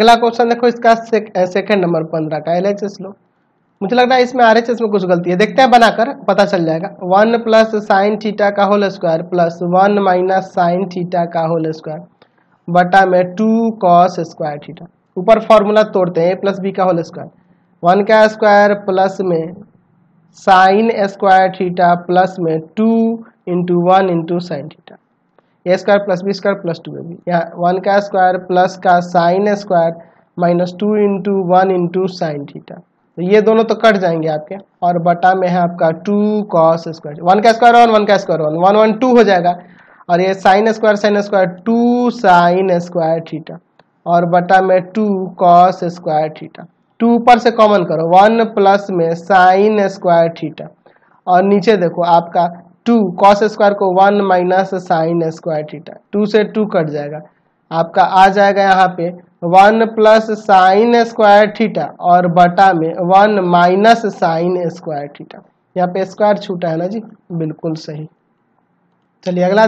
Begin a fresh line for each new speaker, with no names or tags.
अगला क्वेश्चन देखो इसका सेकंड नंबर पंद्रह का एल लो मुझे लग रहा है इसमें आर में कुछ गलती है देखते हैं बनाकर पता चल जाएगा वन प्लस साइन थीटा का whole square plus one minus sine theta का होल स्क्वायर बटा में टू कॉस स्क्वायर थीटा ऊपर फॉर्मूला तोड़ते हैं ए प्लस बी का होल स्क्वायर वन का स्क्वायर प्लस में साइन स्क्वायर थीटा प्लस में two into one into sine theta A square plus B square plus two A B या one का square plus का sine square minus to into one into sine theta तो ये दोनों तो cut जाएंगे आपके और बटा में है आपका टू कॉस स्क्वायर वन का स्क्वायर वन वन का square one one one two हो जाएगा और ये sine square sine square two sine square theta और बटा में two cos square theta two ऊपर से कॉमन करो वन प्लस में साइन स्क्वायर थीटा और नीचे देखो आपका टू कॉस स्क्वायर को one minus sine square theta two से टू कट जाएगा आपका आ जाएगा यहाँ पे one plus sine square theta और बटा में one minus sine square theta यहाँ पे स्क्वायर छूटा है ना जी बिल्कुल सही चलिए अगला